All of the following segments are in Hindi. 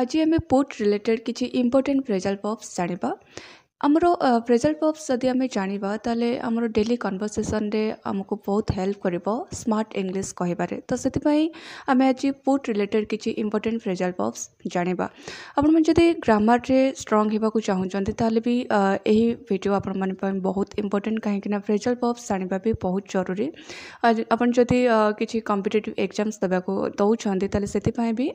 ଆଜି ଆମେ ପୋର୍ଟ ରିଲେଟେଡ଼୍ କିଛି ଇମ୍ପୋର୍ଟାଣ୍ଟ ଫ୍ରେଜାଲ୍ ଭର୍ବ୍ସ ଜାଣିବା ଆମର ପ୍ରେଜେଣ୍ଟ ପର୍ପସ୍ ଯଦି ଆମେ ଜାଣିବା ତାହେଲେ ଆମର ଡେଲି କନଭରସେସନ୍ରେ ଆମକୁ ବହୁତ ହେଲ୍ପ କରିବ ସ୍ମାର୍ଟ ଇଂଲିଶ କହିବାରେ ତ ସେଥିପାଇଁ ଆମେ ଆଜି ପୁଟ୍ ରିଲେଟେଡ଼ କିଛି ଇମ୍ପୋର୍ଟାଣ୍ଟ ଫ୍ରେଜାଲ୍ ପର୍ପସ୍ ଜାଣିବା ଆପଣମାନେ ଯଦି ଗ୍ରାମାରରେ ଷ୍ଟ୍ରଙ୍ଗ ହେବାକୁ ଚାହୁଁଛନ୍ତି ତାହେଲେ ବି ଏହି ଭିଡ଼ିଓ ଆପଣମାନଙ୍କ ପାଇଁ ବହୁତ ଇମ୍ପୋର୍ଟାଣ୍ଟ କାହିଁକିନା ଫ୍ରେଜାଲ୍ ପର୍ପସ୍ ଜାଣିବା ବି ବହୁତ ଜରୁରୀ ଆପଣ ଯଦି କିଛି କମ୍ପିଟେଟିଭ୍ ଏକ୍ଜାମ୍ସ ଦେବାକୁ ଦେଉଛନ୍ତି ତାହେଲେ ସେଥିପାଇଁ ବି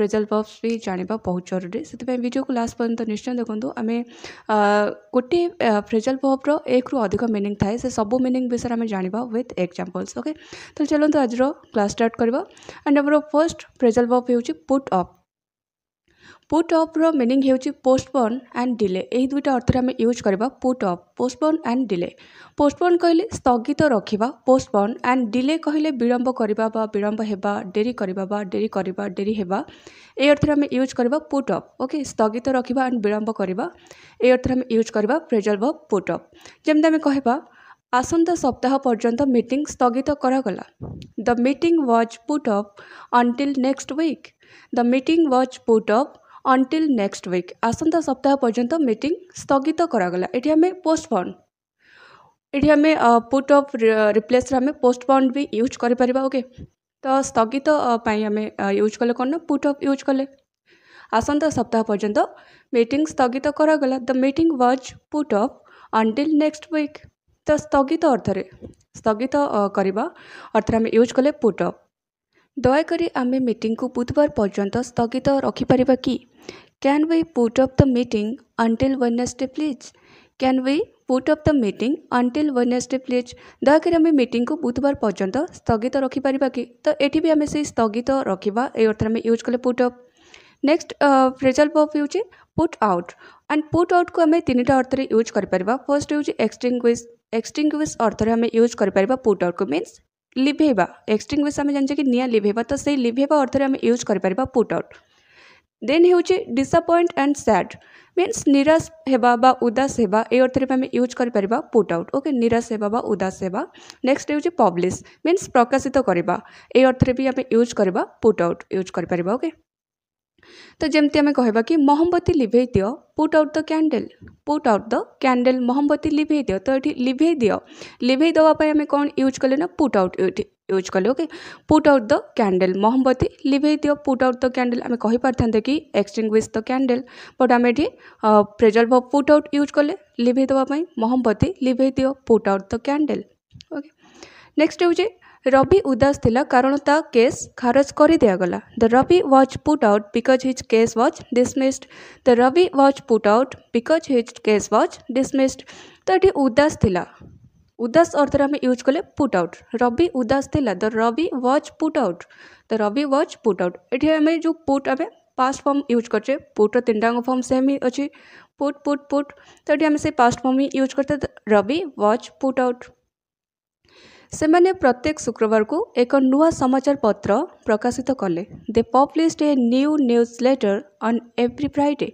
ଫ୍ରେଜାଲ୍ ପର୍ପସ୍ ବି ଜାଣିବା ବହୁତ ଜରୁରୀ ସେଥିପାଇଁ ଭିଡ଼ିଓକୁ ଲାଷ୍ଟ ପର୍ଯ୍ୟନ୍ତ ନିଶ୍ଚୟ ଦେଖନ୍ତୁ ଆମେ ଗୋଟେ ଫ୍ରେଜାଲ୍ ଭର୍ବ୍ର ଏକରୁ ଅଧିକ ମିନିଂ ଥାଏ ସେ ସବୁ ମିନିଂ ବିଷୟରେ ଆମେ ଜାଣିବା ୱିଥ୍ ଏକ୍ଜାମ୍ପଲ୍ସ ଓକେ ତ ଚାଲନ୍ତୁ ଆଜିର କ୍ଲାସ୍ ଷ୍ଟାର୍ଟ କରିବା ଆଣ୍ଡ ଆମର ଫାର୍ଷ୍ଟ ଫ୍ରେଜାଲ୍ ଭର୍ବ ହେଉଛି ପୁଟ୍ ଅପ୍ ପୁଟ୍ ଅଫ୍ର ମିନିଂ ହେଉଛି ପୋଷ୍ଟପୋନ୍ ଆଣ୍ଡ ଡିଲେ ଏହି ଦୁଇଟା ଅର୍ଥରେ ଆମେ ୟୁଜ୍ କରିବା put off postpone and delay postpone କହିଲେ ସ୍ଥଗିତ ରଖିବା ପୋଷ୍ଟପୋନ୍ ଆଣ୍ଡ ଡିଲେ କହିଲେ ବିଳମ୍ବ କରିବା ବା ବିଳମ୍ବ ହେବା ଡେରି କରିବା ବା ଡେରି କରିବା ଡେରି ହେବା ଏହି ଅର୍ଥରେ ଆମେ ୟୁଜ୍ କରିବା ପୁଟ୍ ଅଫ୍ ଓକେ ସ୍ଥଗିତ ରଖିବା ଆଣ୍ଡ ବିଳମ୍ବ କରିବା ଏହି ଅର୍ଥରେ ଆମେ ୟୁଜ୍ କରିବା ପ୍ରେଜର୍ ବ ପୁଟ୍ ଅଫ୍ ଯେମିତି ଆମେ କହିବା ଆସନ୍ତା ସପ୍ତାହ ପର୍ଯ୍ୟନ୍ତ ମିଟିଂ ସ୍ଥଗିତ କରାଗଲା the meeting was put off until next week the meet was put off until next week आसंता सप्ताह पर्यटन मीट स्थगित करागला एटी आम पोस्टपन एटी आम पुट अफ रिप्लेस आम पोस्टपन भी यूज कर ओके तो स्थगित आम यूज कले क्या पुट अफ यूज कले आसंता सप्ताह पर्यंत मीट स्थगित करागला the meeting was put off until next week तो स्थगित अर्थ स्थगित करवा अर्थ यूज कले पुट अफ दयाक आम मीटिंग को बुधवार पर्यटन स्थगित रखिपर कि can we put off the meeting until Wednesday please can we put off the meeting until Wednesday please दयाक आम मीटिंग को बुधवार पर्यटन स्थगित रखिपर कि तो ये भी आम से स्थगित रखा ये अर्थ में यूज कले put off next phrasal verb use put out and put out को आम तीन टा अर्थ यूज कर फर्स्ट यूज एक्सटिंग एक्सटिंग अर्थ में आम यूज कर पुट आउट को मीनस लिभेवा एक्सट्रिंग आम जानजे कि निया लिभेवा तो से लिभेवा अर्थ में यूज कर पार पुट आउट देन हूँ डिसअपइंट एंड सैड मीनस निराश होगा उदास होगा यह अर्थ में आम यूज कर पार पुट आउट ओके निराश होगा उदास होगा नेक्स्ट हो पब्लीश मीनस प्रकाशित करवा अर्थ में भी आम यूज करवा पुट आउट यूज करके तो जमी आम कह कि महमबती लिभे दि put out the candle put out the candle महमबती लिभे दि तो ये लिभे दि लिभे दवापी आम कौन यूज कले ना पुट आउट यूज कले okay put out the candle महमबती लिभे दि पुट आउट द कैंडल आम कही पारे कि एक्सटिंग द कैंडल बट आम ये प्रेजल पुट आउट यूज कले लिभे दवापी महमबती लिभे दि put out the candle okay next हूँ Robbie ଉଦାସ ଥିଲା କାରଣ ତା କେସ୍ ଖାରଜ କରିଦିଆଗଲା। The Robbie was put out because his case was dismissed. The Robbie was put out because his case was dismissed. ତ ଏଠି ଉଦାସ ଥିଲା। ଉଦାସ ଅର୍ଥରେ ଆମେ ୟୁଜ୍ କଲେ ପୁଟ୍ ଆଉଟ୍ ରବି ଉଦାସ ଥିଲା the Ravi was put out the Ravi was put out ଏଠି ଆମେ ଯେଉଁ ପୁଟ୍ ଆମେ ପାଷ୍ଟ ଫର୍ମ ୟୁଜ୍ କରୁଛେ ପୁଟ୍ର ତିନିଟାଙ୍କ ଫର୍ମ ସେମ୍ ହିଁ ଅଛି ପୁଟ୍ ପୁଟ୍ ପୁଟ୍ ତ ଏଠି ଆମେ ସେ ପାଷ୍ଟ ଫର୍ମ ହିଁ ୟୁଜ୍ କରିଥାଉ ରବି ୱାଜ୍ ପୁଟ୍ ଆଉଟ୍ सेने प्रत्येक शुक्रवार को एक नुआ समाचार पत्र प्रकाशित कले they published a new newsletter on every Friday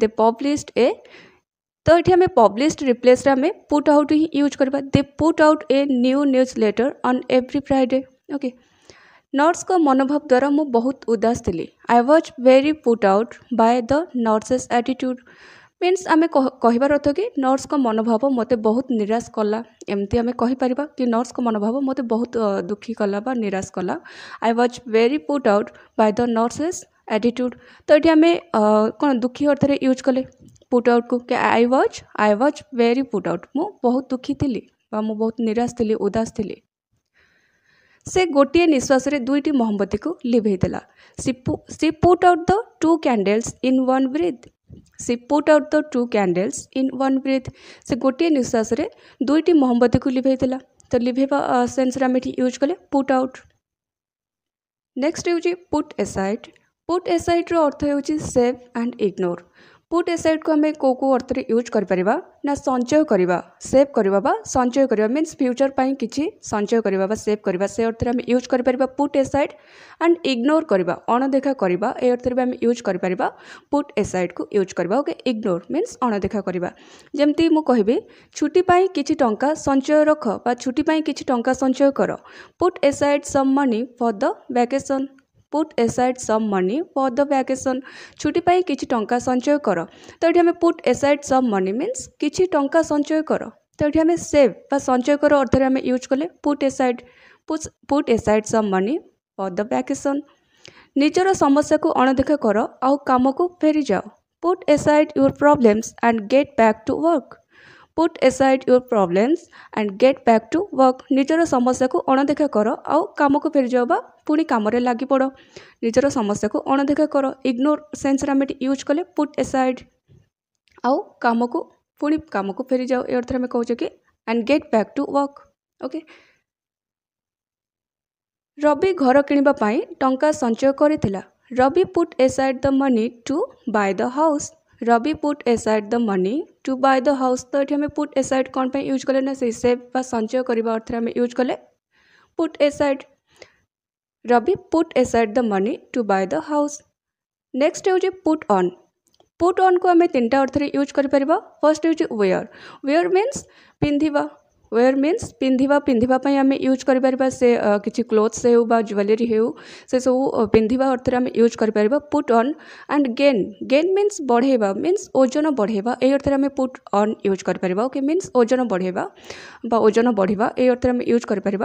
they published a तो ये आम पब्लीस्ड रिप्लेस पुट आउट ही यूज करवा they put out a new newsletter on every Friday okay nurse मनोभाव द्वारा मुझ बहुत उदास थी I was very put out by the nurses attitude means ଆମେ କହିବାର ଅର୍ଥ କି ନର୍ସଙ୍କ ମନୋଭାବ ମୋତେ ବହୁତ ନିରାଶ କଲା ଏମିତି ଆମେ କହିପାରିବା କି ନର୍ସଙ୍କ ମନୋଭାବ ମୋତେ ବହୁତ ଦୁଃଖୀ କଲା ବା ନିରାଶ କଲା I was very put out by the nurses attitude ତ ଏଠି ଆମେ କ'ଣ ଦୁଃଖୀ ଅର୍ଥରେ ୟୁଜ୍ କଲେ ପୁଟ୍ ଆଉଟ୍କୁ କି I was I was very put out ମୁଁ ବହୁତ ଦୁଃଖୀ ଥିଲି ବା ମୁଁ ବହୁତ ନିରାଶ ଥିଲି ଉଦାସ ଥିଲି ସେ ଗୋଟିଏ ନିଶ୍ୱାସରେ ଦୁଇଟି ମହମବତୀକୁ ଲିଭେଇ ଦେଲା she put out the two candles in one breath she put out the two candles in one breath ସେ ଗୋଟିଏ ନିଶ୍ୱାସରେ ଦୁଇଟି ମହମବତୀକୁ ଲିଭେଇଥିଲା ତ ଲିଭେଇବା ସେନ୍ସରେ ଆମେ ଏଠି ୟୁଜ୍ କଲେ ପୁଟ୍ ଆଉଟ୍ ନେକ୍ସଟ୍ ହେଉଛି ପୁଟ୍ ଏସାଇଟ୍ ପୁଟ୍ ଏସାଇଟ୍ର ଅର୍ଥ ହେଉଛି save and ignore put aside को आम कौ अर्थ में यूज करा संचय करवा सेव करवा संचय करवा मीन फ्यूचर पर किसी संचय करवा सेव करवा से अर्थ में use put aside and ignore करवा अणदेखा करवा अर्थ में आम यूज पुट एसाइड को यूज करवा ओके इग्नोर मीनस अणदेखा करवा जमी मु कह छुट्टी कि टाँचा संचय रख व छुट्टी किसी टाँचा संचय कर put aside some money for the vacation put aside some money for the vacation ଛୁଟି ପାଇଁ କିଛି ଟଙ୍କା ସଞ୍ଚୟ କର ତ ଏଠି ଆମେ put aside some money means କିଛି ଟଙ୍କା ସଞ୍ଚୟ କର ତ ଏଠି ଆମେ ସେଭ୍ ବା ସଞ୍ଚୟ କର ଅର୍ଥରେ ଆମେ ୟୁଜ୍ କଲେ put aside put aside some money for the vacation ନିଜର ସମସ୍ୟାକୁ ଅଣଦେଖା କର ଆଉ କାମକୁ ଫେରିଯାଅ put aside your problems and get back to work put aside your problems and get back to work ନିଜର ସମସ୍ୟାକୁ ଅଣଦେଖା କର ଆଉ କାମକୁ ଫେରିଯାଅ ବା ପୁଣି କାମରେ ଲାଗିପଡ଼ ନିଜର ସମସ୍ୟାକୁ ଅଣଦେଖା କର ଇଗ୍ନୋର ସେନ୍ସରେ ଆମେ ୟୁଜ୍ କଲେ ପୁଟ୍ ଏସାଇଡ୍ ଆଉ କାମକୁ ପୁଣି କାମକୁ ଫେରିଯାଅ ଏ ଅର୍ଥରେ ଆମେ କହୁଛେ କି and get back to work okay Ravi ଘର କିଣିବା ପାଇଁ ଟଙ୍କା ସଞ୍ଚୟ କରିଥିଲା Ravi put aside the money to buy the house Ravi put aside the money to buy the house तो ये हमें पुट एसाइड कौन पर यूज कले ना से संचय करने अर्थ में यूज कले पुट ए सैड रवि put aside the money to buy the house next हूँ पुट अन् पुट अन् को आम तीन टा अर्थ यूज कर फर्स्ट हूँ वेयर वेयर मीनस पिंधि वेयर मीनस पिंधा पिंधापी आम यूज कर से किसी क्लोथ्स हो ज्वेलरी हो सब पिंधा अर्थ में आम यूज कर put on and gain gain means बढ़ेगा मीनस ओजन बढ़ेगा यही अर्थ में पुट अन् यूज कर पार ओके मीनस ओजन बढ़ेगा ओजन बढ़ेगा यही अर्थ में यूज कर पार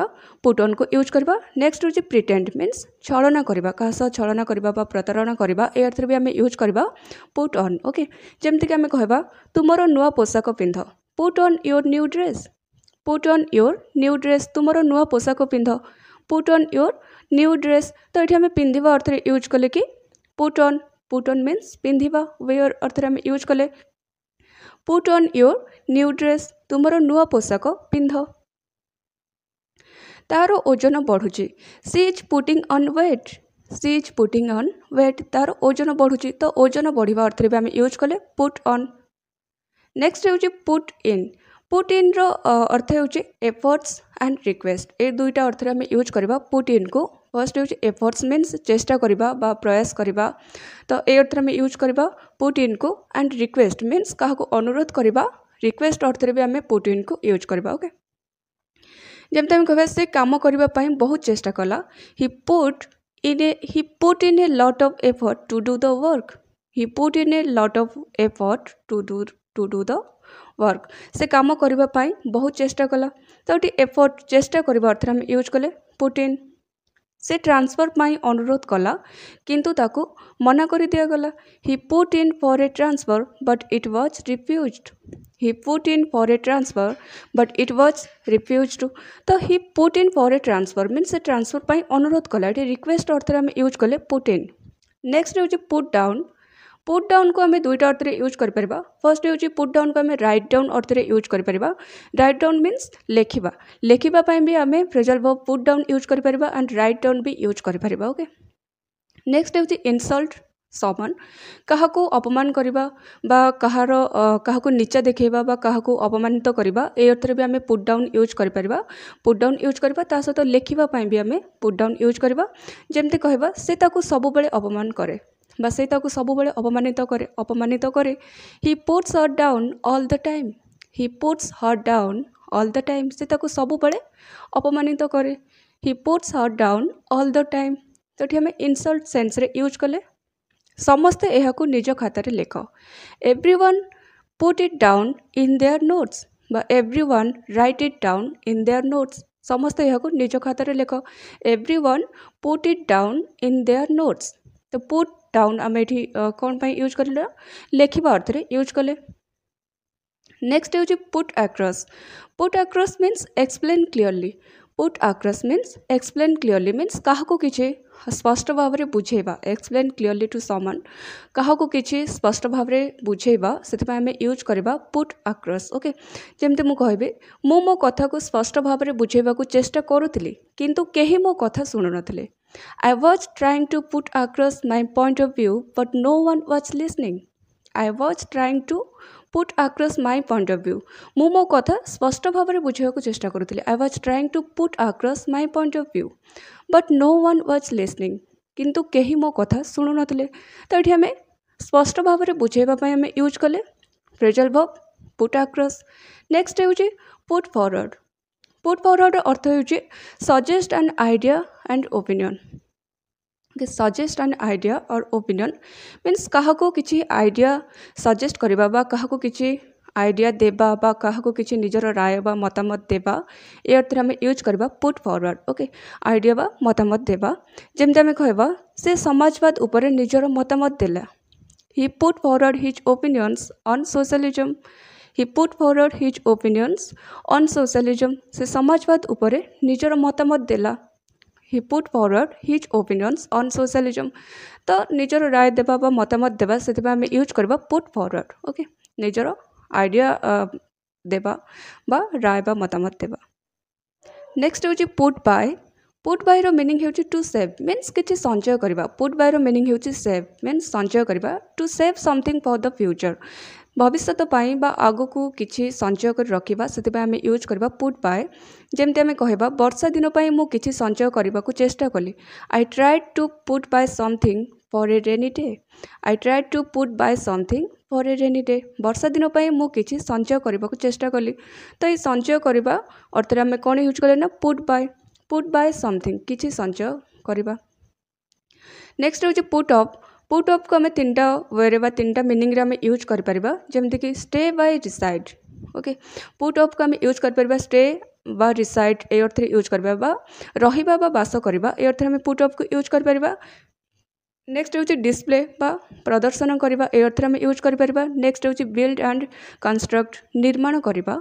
पुट अन् को यूज करवा नेक्स्ट हूँ प्रिटेन्ट मीनस छलना करवा क्या सह छलना करवा प्रतारणा करवा यही अर्थ भी आम यूज करवा पुट अन् ओके जमीक आम कह तुम नुआ पोशाक पिंध put on your new dress put on your new dress ତୁମର ନୂଆ ପୋଷାକ ପିନ୍ଧ put on your new dress ତ ଏଠି ଆମେ ପିନ୍ଧିବା ଅର୍ଥରେ ୟୁଜ୍ କଲେ କି put on put on means ପିନ୍ଧିବା ୱେୟର୍ ଅର୍ଥରେ ଆମେ ୟୁଜ୍ କଲେ put on your new dress ତୁମର ନୂଆ ପୋଷାକ ପିନ୍ଧ ତାର ଓଜନ ବଢ଼ୁଛି she is putting on weight she is putting on weight ତାର ଓଜନ ବଢ଼ୁଛି ତ ଓଜନ ବଢ଼ିବା ଅର୍ଥରେ ବି ଆମେ ୟୁଜ୍ କଲେ ପୁଟ୍ ଅନ୍ ନେକ୍ସଟ୍ ହେଉଛି ପୁଟ୍ ଇନ୍ पुटिन अर्थ हो एफर्ट्स एंड रिक्वेस्ट ए दुईटा अर्थ में यूज करवा पुटिन को फर्स्ट हूँ एफर्ट्स मीनस चेष्टा करवा प्रयास करवा तो ये अर्थ में यूज करवा पुटिन को एंड रिक्वेस्ट मीनस क्या अनुरोध करवा रिक्वेस्ट अर्थ भी आम पुटिन को यूज करवा ओके जमी आम कह से कम करने बहुत चेषा कला हि पुट इन ए हि put in a lot of effort to do the work he put in a lot of effort to do to do the work ସେ କାମ କରିବା ପାଇଁ ବହୁତ ଚେଷ୍ଟା କଲା ତ ଏଠି ଏଫର୍ଟ ଚେଷ୍ଟା କରିବା ଅର୍ଥରେ ଆମେ ୟୁଜ୍ କଲେ ପୁଟ୍ ଇନ୍ ସେ ଟ୍ରାନ୍ସଫର୍ ପାଇଁ ଅନୁରୋଧ କଲା କିନ୍ତୁ ତାକୁ ମନା କରି ଦିଆଗଲା he put in for a transfer but it was refused he put in for a transfer but it was refused ତ he put in for a transfer means ସେ ଟ୍ରାନ୍ସଫର୍ ପାଇଁ ଅନୁରୋଧ କଲା ଏଠି ରିକ୍ୱେଷ୍ଟ ଅର୍ଥରେ ଆମେ ୟୁଜ୍ କଲେ ପୁଟ୍ ଇନ୍ ନେକ୍ସଟ ହେଉଛି ପୁଟ୍ ଡାଉନ୍ पुट डाउन को आम दुईटा अर्थ में यूज कर फर्स्ट हूँ पुट डाउन को आम रईट डाउन अर्थ में यूज कर रईट डाउन मीनस लेखिया लिखापी भी आम फ्रेजल भव पुट डाउन यूज कर एंड रईट डाउन भी यूज कर ओके नेक्स्ट हूँ इनसल्ट समान क्या अपमान कहार क्या नीचा देखा क्या अपमानित करवा अर्थ में भी आम पुट डाउन यूज कर पुट डाउन यूज करवास लिखापी आम पुट डाउन यूज करवा जमी कह सब अपमान कै ବା ସେ ତାକୁ ସବୁବେଳେ ଅପମାନିତ କରେ ଅପମାନିତ କରେ he puts her down all the time he puts her down all the time ସେ ତାକୁ ସବୁବେଳେ ଅପମାନିତ କରେ he puts her down all the time ତ ଏଠି ଆମେ ଇନସଲ୍ଟ ସେନ୍ସରେ ୟୁଜ୍ କଲେ ସମସ୍ତେ ଏହାକୁ ନିଜ ଖାତାରେ ଲେଖ everyone put it down in their notes ବା everyone write it down in their notes ସମସ୍ତେ ଏହାକୁ ନିଜ ଖାତାରେ ଲେଖ everyone put it down in their notes ତ ପୁଟ୍ ଡାଉନ୍ ଆମେ ଏଠି କ'ଣ ପାଇଁ ୟୁଜ୍ କଲୁ ନା ଲେଖିବା ଅର୍ଥରେ ୟୁଜ୍ କଲେ ନେକ୍ସଟ ହେଉଛି put across put across means explain clearly put across means explain clearly means କାହାକୁ କିଛି ସ୍ପଷ୍ଟ ଭାବରେ ବୁଝେଇବା ଏକ୍ସପ୍ଲେନ୍ କ୍ଲିଅରଲି ଟୁ ସମାନ କାହାକୁ କିଛି ସ୍ପଷ୍ଟ ଭାବରେ ବୁଝେଇବା ସେଥିପାଇଁ ଆମେ ୟୁଜ୍ କରିବା ପୁଟ୍ ଆକ୍ରସ୍ ଓକେ ଯେମିତି ମୁଁ କହିବି ମୁଁ ମୋ କଥାକୁ ସ୍ପଷ୍ଟ ଭାବରେ ବୁଝେଇବାକୁ ଚେଷ୍ଟା କରୁଥିଲି କିନ୍ତୁ କେହି ମୋ କଥା ଶୁଣୁନଥିଲେ I was trying to put across my point of view, but no one was listening. I was trying to put across my point of view ମୁଁ ମୋ କଥା ସ୍ପଷ୍ଟ ଭାବରେ ବୁଝାଇବାକୁ ଚେଷ୍ଟା କରୁଥିଲି I was trying to put across my point of view but no one was listening କିନ୍ତୁ କେହି ମୋ କଥା ଶୁଣୁନଥିଲେ ତ ଏଠି ଆମେ ସ୍ପଷ୍ଟ ଭାବରେ ବୁଝାଇବା ପାଇଁ ଆମେ ୟୁଜ୍ କଲେ phrasal verb put across next ହେଉଛି ପୁଟ୍ ଫରୱାର୍ଡ଼ ପୁଟ୍ ଫରୱାର୍ଡ଼ର ଅର୍ଥ ହେଉଛି suggest and idea and opinion okay suggest and idea or opinion means କାହାକୁ କିଛି ଆଇଡ଼ିଆ ସଜେଷ୍ଟ କରିବା ବା କାହାକୁ କିଛି ଆଇଡ଼ିଆ ଦେବା ବା କାହାକୁ କିଛି ନିଜର ରାୟ ବା ମତାମତ ଦେବା ଏ ଅର୍ଥରେ ଆମେ ୟୁଜ୍ କରିବା ପୁଟ୍ ଫରୱାର୍ଡ଼ ଓକେ ଆଇଡ଼ିଆ ବା ମତାମତ ଦେବା ଯେମିତି ଆମେ କହିବା ସେ ସମାଜବାଦ ଉପରେ ନିଜର ମତାମତ ଦେଲା he put forward his opinions on socialism he put forward his opinions on socialism से समाजवाद उपरे निजर मतामत देला he put forward his opinions on socialism तो निजर राय देवा मतामत देवा से आम यूज कर पुट फरवर्ड ओके निजर आईडिया देवा बा राय बा मतामत देवा नेक्स्ट हूँ पुट बाय पुट बाय रो मीनिंग हूँ टू सेव मीन्स किसी संचय करवा पुट बाय रो मीनिंग हूँ सेव मीन्स संचय करवा to save something for the future ଭବିଷ୍ୟତ ପାଇଁ ବା ଆଗକୁ କିଛି ସଞ୍ଚୟ କରି ରଖିବା ସେଥିପାଇଁ ଆମେ ୟୁଜ୍ କରିବା ପୁଟ୍ ବାଏ ଯେମିତି ଆମେ କହିବା ବର୍ଷା ଦିନ ପାଇଁ ମୁଁ କିଛି ସଞ୍ଚୟ କରିବାକୁ ଚେଷ୍ଟା କଲି I try to put by something for a rainy day I try to put by something for a rainy day ବର୍ଷା ଦିନ ପାଇଁ ମୁଁ କିଛି ସଞ୍ଚୟ କରିବାକୁ ଚେଷ୍ଟା କଲି ତ ଏଇ ସଞ୍ଚୟ କରିବା ଅର୍ଥରେ ଆମେ କ'ଣ ୟୁଜ୍ କଲେ ନା put by put by something କିଛି ସଞ୍ଚୟ କରିବା ନେକ୍ସଟ ହେଉଛି ପୁଟ୍ ଅଫ୍ ପୁଟ୍ ଅପ୍କୁ ଆମେ ତିନିଟା ୱେରେ ବା ତିନିଟା ମିନିଂରେ ଆମେ ୟୁଜ୍ କରିପାରିବା ଯେମିତିକି stay by reside okay put ଅପ୍କୁ ଆମେ ୟୁଜ୍ କରିପାରିବା ଷ୍ଟେ ବା ରିସାଇଡ଼୍ ଏ ଅର୍ଥରେ ୟୁଜ୍ କରିବା ବା ରହିବା ବା ବାସ କରିବା ଏ ଅର୍ଥରେ ଆମେ ପୁଟ୍ ଅପ୍କୁ ୟୁଜ୍ କରିପାରିବା ନେକ୍ସଟ ହେଉଛି ଡିସପ୍ଲେ ବା ପ୍ରଦର୍ଶନ କରିବା ଏ ଅର୍ଥରେ ଆମେ ୟୁଜ୍ କରିପାରିବା ନେକ୍ସଟ ହେଉଛି ବିଲ୍ଡ ଆଣ୍ଡ କନଷ୍ଟ୍ରକ୍ଟ ନିର୍ମାଣ କରିବା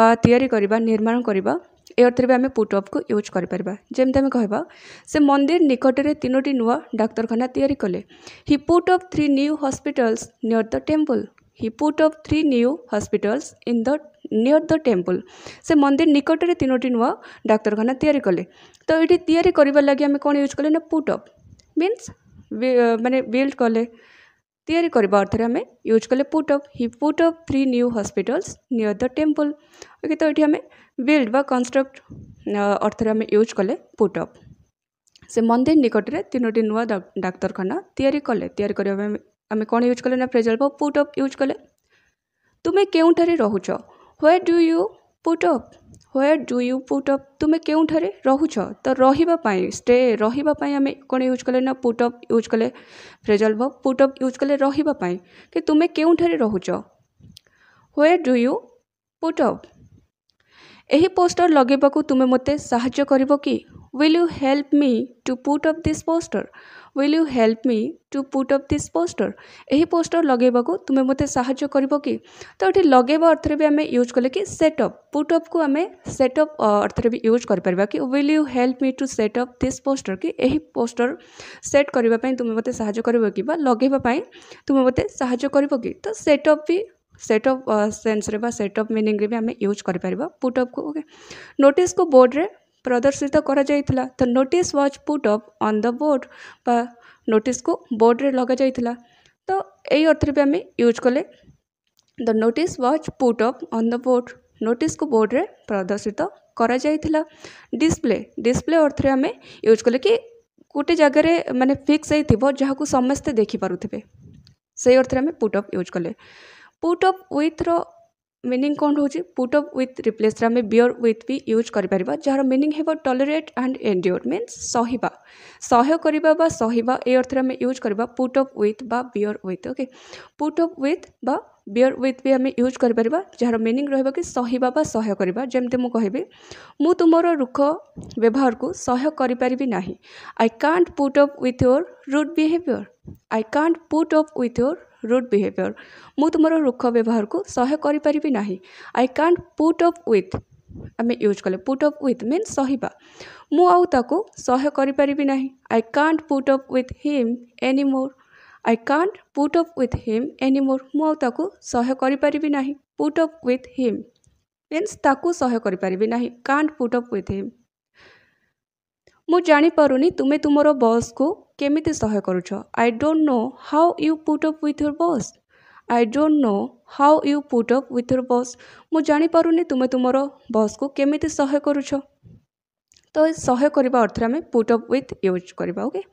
ବା ତିଆରି କରିବା ନିର୍ମାଣ କରିବା एयरथे भी आम पुट को यूज करमें कह से मंदिर निकटने तीनोटी नू डाक्तखाना तैयारी कले he put up three new hospitals near the temple he put up three new hospitals in the near the temple से मंदिर निकटने तीनोटी नू डाक्तखाना तैयारी कले तो ये या लगे आम कौन यूज कले ना पुट अफ मीनस मैंने बिल्ड कले या अर्थ में आम यूज कले put up he put up three new hospitals near the temple okay तो ये आम बिल्ड बा कन्स्ट्रक्ट अर्थ में यूज कले पुटअप से मंदिर निकटने तीनो नुआ डाक्तखाना याले आम कौन यूज कले ना फ्रेजल पुटअप यूज कले तुम्हें क्योंठे रोच where do you put up where do you put up तुम्हें क्योंठे रोच तो रही स्टे रही आम कौन यूज कले ना पुटअप यूज कले फ्रेजल पुटअप यूज कले रही कि तुम्हें क्योंठे रोच व्वे डू यू पुटअप यह पोस्टर लगे तुम्हें मत सा कर कि will you help me to put up this poster will you help me to put up this poster यह पोस्टर लगे तुम्हें मत सा कर कि तो ये लगे अर्थ भी आम यूज कले कि सेटअप पुटअप को आम सेटअप अर्थ भी यूज कर कि will you help me to set up up this poster कि यही पोस्टर सेट करने तुम्हें मत सा कर लगे तुम्हें मत सा कर कि तो सेटअप भी ସେଟ୍ ଅଫ୍ ସେନ୍ସରେ ବା ସେଟ୍ ଅଫ୍ ମିନିଂରେ ବି ଆମେ ୟୁଜ୍ କରିପାରିବା ପୁଟ୍ ଅପ୍କୁ ଓକେ ନୋଟିସ୍କୁ ବୋର୍ଡ଼ରେ ପ୍ରଦର୍ଶିତ କରାଯାଇଥିଲା ତ notice was put up on the board ବା ନୋଟିସ୍କୁ ବୋର୍ଡ଼ରେ ଲଗାଯାଇଥିଲା ତ ଏଇ ଅର୍ଥରେ ବି ଆମେ ୟୁଜ୍ କଲେ the notice was put up on the board ନୋଟିସ୍କୁ ବୋର୍ଡ଼ରେ ପ୍ରଦର୍ଶିତ କରାଯାଇଥିଲା ଡିସପ୍ଲେ ଡିସପ୍ଲେ ଅର୍ଥରେ ଆମେ ୟୁଜ୍ କଲେ କି ଗୋଟେ ଜାଗାରେ ମାନେ ଫିକ୍ସ ହେଇଥିବ ଯାହାକୁ ସମସ୍ତେ ଦେଖିପାରୁଥିବେ ସେଇ ଅର୍ଥରେ ଆମେ ପୁଟ୍ ଅପ୍ ୟୁଜ୍ କଲେ पुट अफ ओथ्र मिनिंग कौन हो पुट अफ ओथ रिप्लेस आम बिअर ओथ भी यूज कर जार मिनिंग हे टलरेट आंड एंडियोर मीनस सहवा सहय कर ये अर्थ में आम यूज करवा put up with bear with okay put up with bear with भी आम यूज कर मिनिंग रहा कि सहवा सहय कर मुझे कहबी मु तुम रुख व्यवहार को सहय कर पारि ना I can't put up with your rude behaviour I can't put up with your rude behaviour ମୁଁ ତୁମର ରୁକ୍ଷ ବ୍ୟବହାରକୁ ସହ୍ୟ କରିପାରିବି ନାହିଁ I can't put up with ଆମେ ୟୁଜ୍ କଲେ ପୁଟ୍ ଅପ୍ ୱିଥ୍ ମିନ୍ସ ସହିବା ମୁଁ ଆଉ ତାକୁ ସହ୍ୟ କରିପାରିବି ନାହିଁ I can't put up with him any more I can't put up with him any more ମୁଁ ଆଉ ତାକୁ ସହ୍ୟ କରିପାରିବି ନାହିଁ put up with him means ତାକୁ ସହ୍ୟ କରିପାରିବି ନାହିଁ can't put up with him ମୁଁ ଜାଣିପାରୁନି ତୁମେ ତୁମର ବସ୍କୁ କେମିତି ସହ୍ୟ କରୁଛ I don't know how you put up with your boss I don't know how you put up with your boss ମୁଁ ଜାଣିପାରୁନି ତୁମେ ତୁମର ବସ୍କୁ କେମିତି ସହ୍ୟ କରୁଛ ତ ସହ୍ୟ କରିବା ଅର୍ଥରେ ଆମେ ପୁଟ୍ ଅପ୍ ୱିଥ୍ ୟୁଜ୍ କରିବା ଓକେ